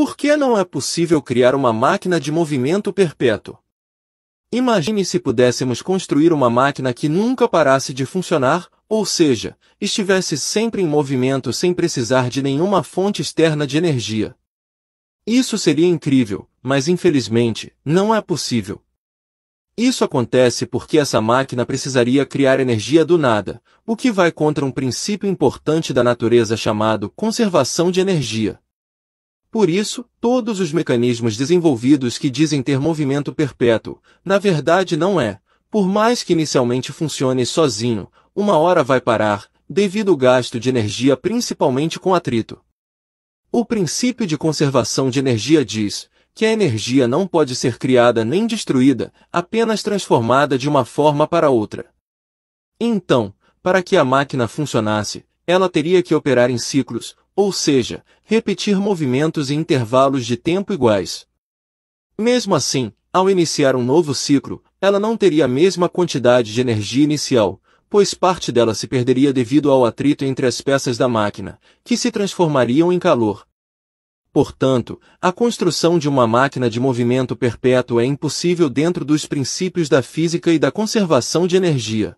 Por que não é possível criar uma máquina de movimento perpétuo? Imagine se pudéssemos construir uma máquina que nunca parasse de funcionar, ou seja, estivesse sempre em movimento sem precisar de nenhuma fonte externa de energia. Isso seria incrível, mas infelizmente, não é possível. Isso acontece porque essa máquina precisaria criar energia do nada, o que vai contra um princípio importante da natureza chamado conservação de energia. Por isso, todos os mecanismos desenvolvidos que dizem ter movimento perpétuo, na verdade não é. Por mais que inicialmente funcione sozinho, uma hora vai parar, devido ao gasto de energia principalmente com atrito. O princípio de conservação de energia diz que a energia não pode ser criada nem destruída, apenas transformada de uma forma para outra. Então, para que a máquina funcionasse, ela teria que operar em ciclos, ou seja, repetir movimentos em intervalos de tempo iguais. Mesmo assim, ao iniciar um novo ciclo, ela não teria a mesma quantidade de energia inicial, pois parte dela se perderia devido ao atrito entre as peças da máquina, que se transformariam em calor. Portanto, a construção de uma máquina de movimento perpétuo é impossível dentro dos princípios da física e da conservação de energia.